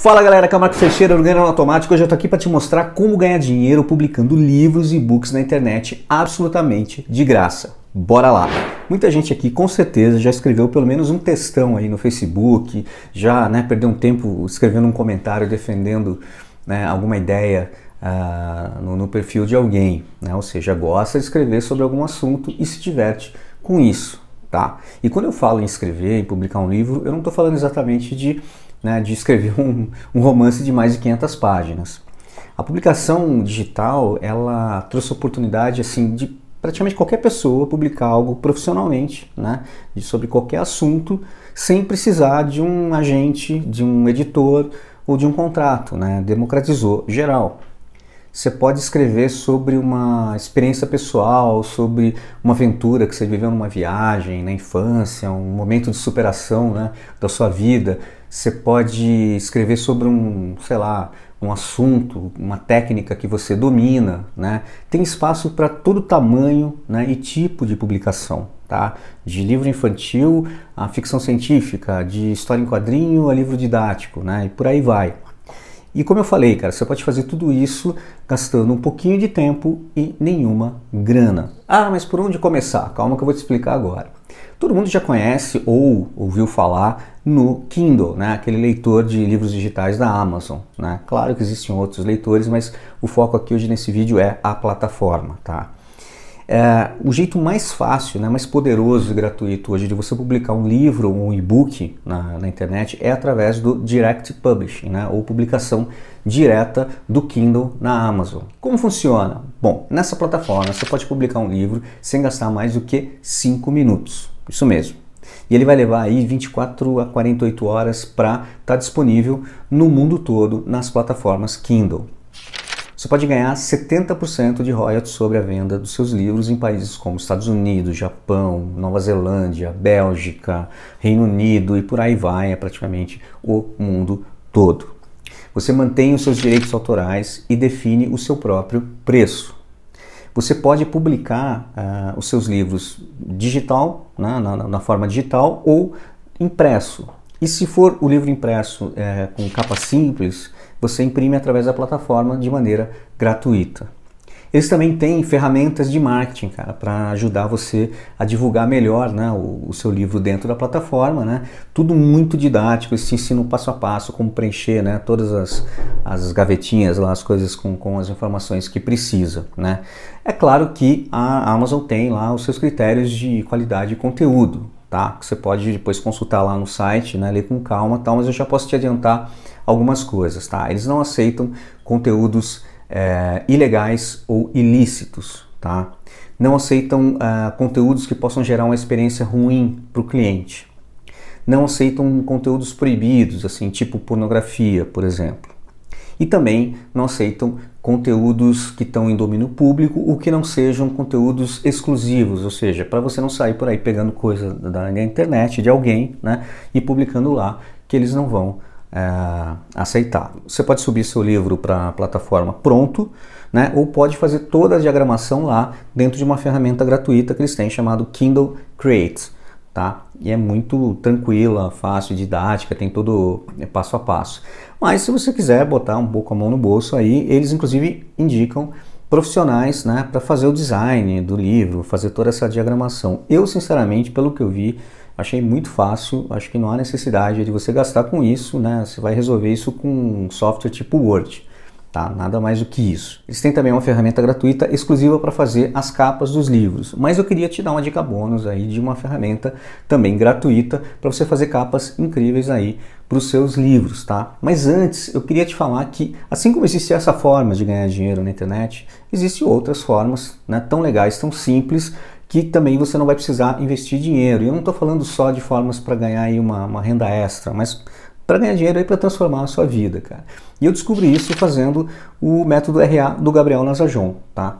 Fala galera, Camargo é Teixeira do Ganhar Automático. Hoje eu tô aqui para te mostrar como ganhar dinheiro publicando livros e books na internet absolutamente de graça. Bora lá! Muita gente aqui com certeza já escreveu pelo menos um textão aí no Facebook, já né, perdeu um tempo escrevendo um comentário defendendo né, alguma ideia uh, no, no, perfil de alguém, né? ou seja, gosta de escrever sobre algum assunto e se diverte com isso. Tá? E quando eu falo em escrever, em publicar um livro, eu não estou falando exatamente de né, de escrever um, um romance de mais de 500 páginas. A publicação digital ela trouxe oportunidade assim de praticamente qualquer pessoa publicar algo profissionalmente, né, sobre qualquer assunto, sem precisar de um agente, de um editor ou de um contrato, né, democratizou geral. Você pode escrever sobre uma experiência pessoal, sobre uma aventura que você viveu numa viagem, na infância, um momento de superação né, da sua vida, você pode escrever sobre um, sei lá, um assunto, uma técnica que você domina, né? Tem espaço para todo tamanho né, e tipo de publicação, tá? De livro infantil a ficção científica, de história em quadrinho a livro didático, né? E por aí vai. E como eu falei, cara, você pode fazer tudo isso gastando um pouquinho de tempo e nenhuma grana. Ah, mas por onde começar? Calma que eu vou te explicar agora todo mundo já conhece ou ouviu falar no Kindle, né? aquele leitor de livros digitais da Amazon. Né? Claro que existem outros leitores, mas o foco aqui hoje nesse vídeo é a plataforma. Tá? É, o jeito mais fácil, né, mais poderoso e gratuito hoje de você publicar um livro ou um e-book na, na, internet é através do Direct Publishing, né, ou publicação direta do Kindle na Amazon. Como funciona? Bom, nessa plataforma você pode publicar um livro sem gastar mais do que 5 minutos. Isso mesmo. E ele vai levar aí 24 a 48 horas para estar tá disponível no mundo todo nas plataformas Kindle. Você pode ganhar 70% de royalties sobre a venda dos seus livros em países como Estados Unidos, Japão, Nova Zelândia, Bélgica, Reino Unido e por aí vai, é praticamente o mundo todo. Você mantém os seus direitos autorais e define o seu próprio preço. Você pode publicar uh, os seus livros digital, né, na, na, forma digital ou impresso. E se for o livro impresso é, com capa simples, você imprime através da plataforma de maneira gratuita. Eles também têm ferramentas de marketing, cara, para ajudar você a divulgar melhor né, o, o, seu livro dentro da plataforma, né? Tudo muito didático, eles te ensinam passo a passo como preencher, né? Todas as, as gavetinhas lá, as coisas com, com as informações que precisa, né? É claro que a Amazon tem lá os seus critérios de qualidade de conteúdo, tá? Que você pode depois consultar lá no site, né? Ler com calma, tal. Mas eu já posso te adiantar algumas coisas, tá? Eles não aceitam conteúdos é, ilegais ou ilícitos, tá? Não aceitam uh, conteúdos que possam gerar uma experiência ruim para o cliente. Não aceitam conteúdos proibidos, assim, tipo pornografia, por exemplo. E também não aceitam conteúdos que estão em domínio público ou que não sejam conteúdos exclusivos, ou seja, para você não sair por aí pegando coisa da internet de alguém né, e publicando lá que eles não vão é, aceitável. Você pode subir seu livro para a plataforma pronto, né? ou pode fazer toda a diagramação lá dentro de uma ferramenta gratuita que eles têm chamado Kindle Create. Tá? E é muito tranquila, fácil, didática, tem todo é, passo a passo. Mas se você quiser botar um pouco a mão no bolso aí, eles inclusive indicam profissionais, né, para fazer o design do livro, fazer toda essa diagramação. Eu, sinceramente, pelo que eu vi, Achei muito fácil, acho que não há necessidade de você gastar com isso, né? Você vai resolver isso com um software tipo Word, tá? Nada mais do que isso. Eles têm também uma ferramenta gratuita exclusiva para fazer as capas dos livros, mas eu queria te dar uma dica bônus aí de uma ferramenta também gratuita para você fazer capas incríveis aí para os seus livros, tá? Mas antes, eu queria te falar que, assim como existe essa forma de ganhar dinheiro na internet, existem outras formas né, tão legais, tão simples, que também você não vai precisar investir dinheiro. E eu não estou falando só de formas para ganhar aí uma, uma renda extra, mas para ganhar dinheiro e para transformar a sua vida, cara. E eu descobri isso fazendo o método RA do Gabriel Nazajon, tá?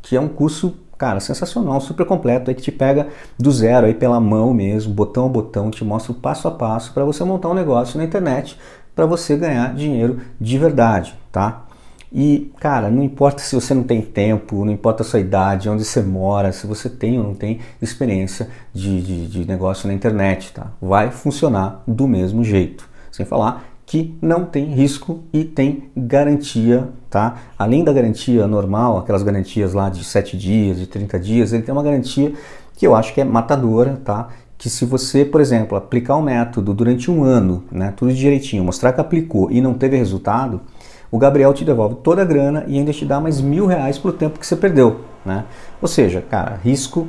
Que é um curso, cara, sensacional, super completo, aí que te pega do zero aí pela mão mesmo, botão a botão, te mostra o passo a passo para você montar um negócio na internet, para você ganhar dinheiro de verdade, tá? E, cara, não importa se você não tem tempo, não importa a sua idade, onde você mora, se você tem ou não tem experiência de, de, de negócio na internet, tá? Vai funcionar do mesmo jeito. Sem falar que não tem risco e tem garantia, tá? Além da garantia normal, aquelas garantias lá de 7 dias, de 30 dias, ele tem uma garantia que eu acho que é matadora, tá? Que se você, por exemplo, aplicar o um método durante um ano, né, tudo direitinho, mostrar que aplicou e não teve resultado, o Gabriel te devolve toda a grana e ainda te dá mais mil reais pro tempo que você perdeu, né? Ou seja, cara, risco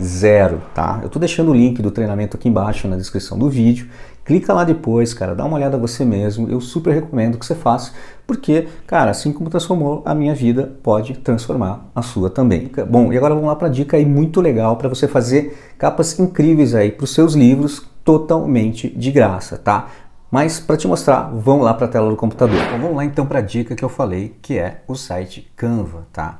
zero, tá? Eu tô deixando o link do treinamento aqui embaixo na descrição do vídeo. Clica lá depois, cara, dá uma olhada você mesmo. Eu super recomendo que você faça, porque, cara, assim como transformou a minha vida, pode transformar a sua também. Bom, e agora vamos lá para dica aí muito legal para você fazer capas incríveis aí para os seus livros totalmente de graça, tá? Mas para te mostrar, vamos lá para a tela do computador. Bom, então, vamos lá então para a dica que eu falei, que é o site Canva, tá?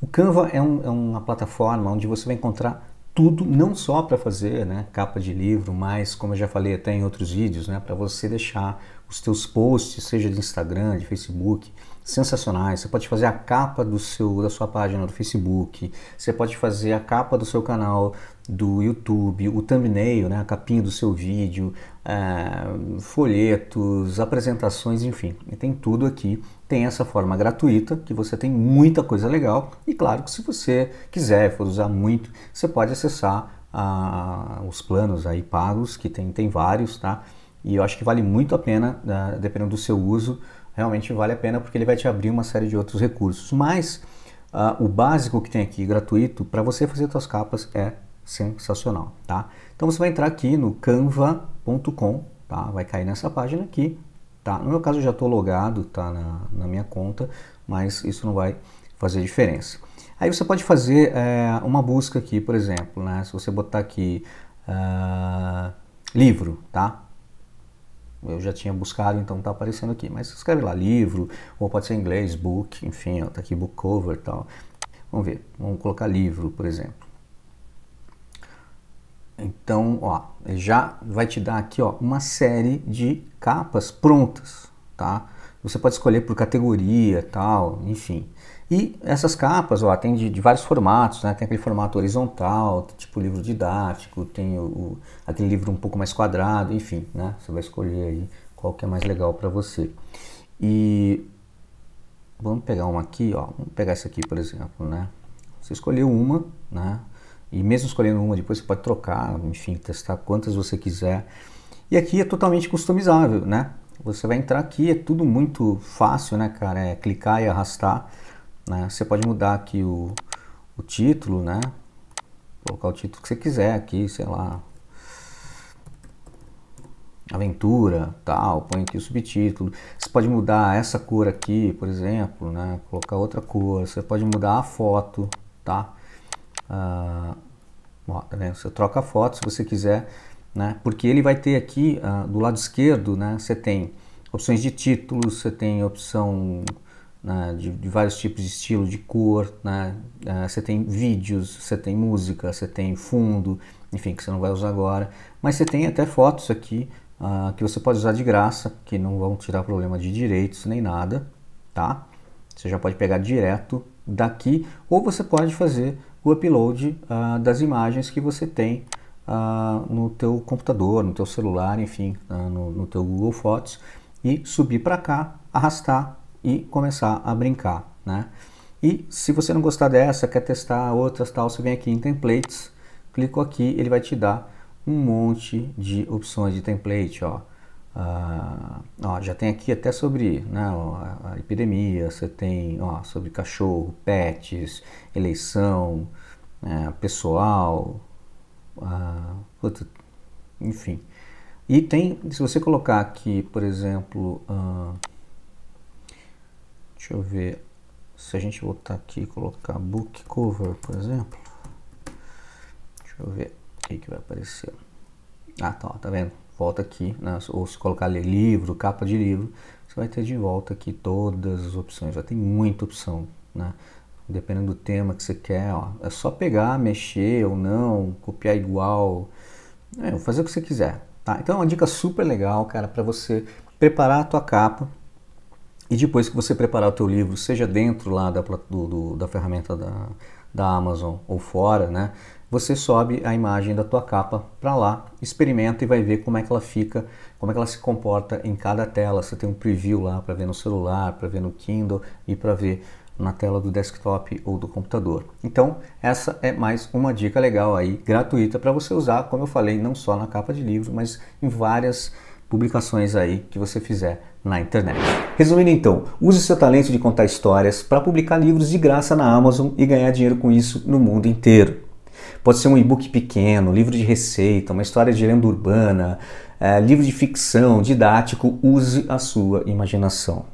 O Canva é, um, é uma plataforma onde você vai encontrar tudo, não só para fazer né, capa de livro, mas como eu já falei até em outros vídeos, né, para você deixar os teus posts, seja de Instagram, de Facebook, sensacionais. Você pode fazer a capa do seu da sua página do Facebook, você pode fazer a capa do seu canal do YouTube, o thumbnail, né, a capinha do seu vídeo, é, folhetos, apresentações, enfim, tem tudo aqui. Tem essa forma gratuita que você tem muita coisa legal e claro que se você quiser for usar muito, você pode acessar a, ah, os planos aí pagos que tem tem vários, tá? E eu acho que vale muito a pena, uh, dependendo do seu uso, realmente vale a pena porque ele vai te abrir uma série de outros recursos. Mas uh, o básico que tem aqui, gratuito, para você fazer suas capas é sensacional, tá? Então você vai entrar aqui no canva.com, tá? Vai cair nessa página aqui, tá? No meu caso eu já estou logado, tá? Na, na minha conta, mas isso não vai fazer diferença. Aí você pode fazer é, uma busca aqui, por exemplo, né? Se você botar aqui uh, livro, tá? eu já tinha buscado, então tá aparecendo aqui. Mas escreve lá livro, ou pode ser em inglês, book, enfim, ó, tá aqui book cover e tal. Vamos ver, vamos colocar livro, por exemplo. Então, ó, já vai te dar aqui, ó, uma série de capas prontas, tá? Você pode escolher por categoria, tal, enfim. E essas capas, ó, tem de, de vários formatos, né? Tem aquele formato horizontal, tipo livro didático, tem o, o, aquele livro um pouco mais quadrado, enfim, né? Você vai escolher aí qual que é mais legal para você. E vamos pegar uma aqui, ó. Vamos pegar essa aqui, por exemplo, né? Você escolheu uma, né? E mesmo escolhendo uma, depois você pode trocar, enfim, testar quantas você quiser. E aqui é totalmente customizável, né? Você vai entrar aqui, é tudo muito fácil, né, cara? É clicar e arrastar. Né? Você pode mudar aqui o, o título, né? Colocar o título que você quiser aqui, sei lá. Aventura, tal, põe aqui o subtítulo. Você pode mudar essa cor aqui, por exemplo, né? Colocar outra cor. Você pode mudar a foto, tá? Ah, tá Você troca a foto se você quiser né? porque ele vai ter aqui, uh, do lado esquerdo, né, você tem opções de títulos, você tem opção né, de, de, vários tipos de estilo, de cor, né? uh, você tem vídeos, você tem música, você tem fundo, enfim, que você não vai usar agora, mas você tem até fotos aqui uh, que você pode usar de graça, que não vão tirar problema de direitos nem nada, tá? Você já pode pegar direto daqui, ou você pode fazer o upload uh, das imagens que você tem ah, no teu computador, no teu celular, enfim, ah, no, no teu Google Fotos e subir para cá, arrastar e começar a brincar, né? E se você não gostar dessa, quer testar outras tal, você vem aqui em templates, clico aqui, ele vai te dar um monte de opções de template, ó. Ah, ó, já tem aqui até sobre né, ó, a epidemia, você tem ó, sobre cachorro, pets, eleição, é, pessoal, ah, puta, enfim. E tem, se você colocar aqui, por exemplo, uh, deixa eu ver, se a gente voltar aqui e colocar book cover, por exemplo, deixa eu ver o que, que vai aparecer. Ah, tá, tá vendo? Volta aqui, né? ou se colocar ali livro, capa de livro, você vai ter de volta aqui todas as opções, já tem muita opção, né? dependendo do tema que você quer, ó, é só pegar, mexer ou não, copiar igual, é, fazer o que você quiser. Tá? Então é uma dica super legal, cara, para você preparar a tua capa e depois que você preparar o teu livro, seja dentro lá da, do, do, da ferramenta da, da Amazon ou fora, né? Você sobe a imagem da tua capa para lá, experimenta e vai ver como é que ela fica, como é que ela se comporta em cada tela. Você tem um preview lá para ver no celular, para ver no Kindle e para ver na tela do desktop ou do computador. Então, essa é mais uma dica legal aí, gratuita para você usar, como eu falei, não só na capa de livro, mas em várias publicações aí que você fizer na internet. Resumindo então, use seu talento de contar histórias para publicar livros de graça na Amazon e ganhar dinheiro com isso no mundo inteiro. Pode ser um e-book pequeno, livro de receita, uma história de lenda urbana, é, livro de ficção, didático, use a sua imaginação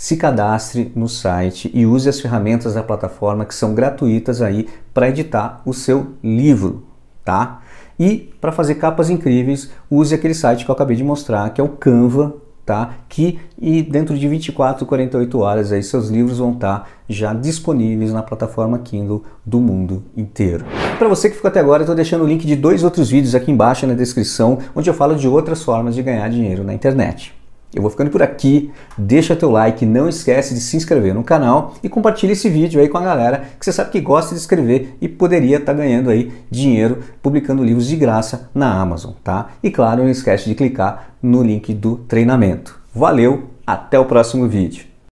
se cadastre no site e use as ferramentas da plataforma que são gratuitas aí para editar o seu livro, tá? E para fazer capas incríveis, use aquele site que eu acabei de mostrar, que é o Canva, tá? Que e dentro de 24, 48 horas aí seus livros vão estar tá já disponíveis na plataforma Kindle do mundo inteiro. Para você que ficou até agora, eu estou deixando o link de dois outros vídeos aqui embaixo na descrição, onde eu falo de outras formas de ganhar dinheiro na internet. Eu vou ficando por aqui, deixa teu like, não esquece de se inscrever no canal e compartilha esse vídeo aí com a galera que você sabe que gosta de escrever e poderia estar tá ganhando aí dinheiro publicando livros de graça na Amazon, tá? E claro, não esquece de clicar no link do treinamento. Valeu, até o próximo vídeo.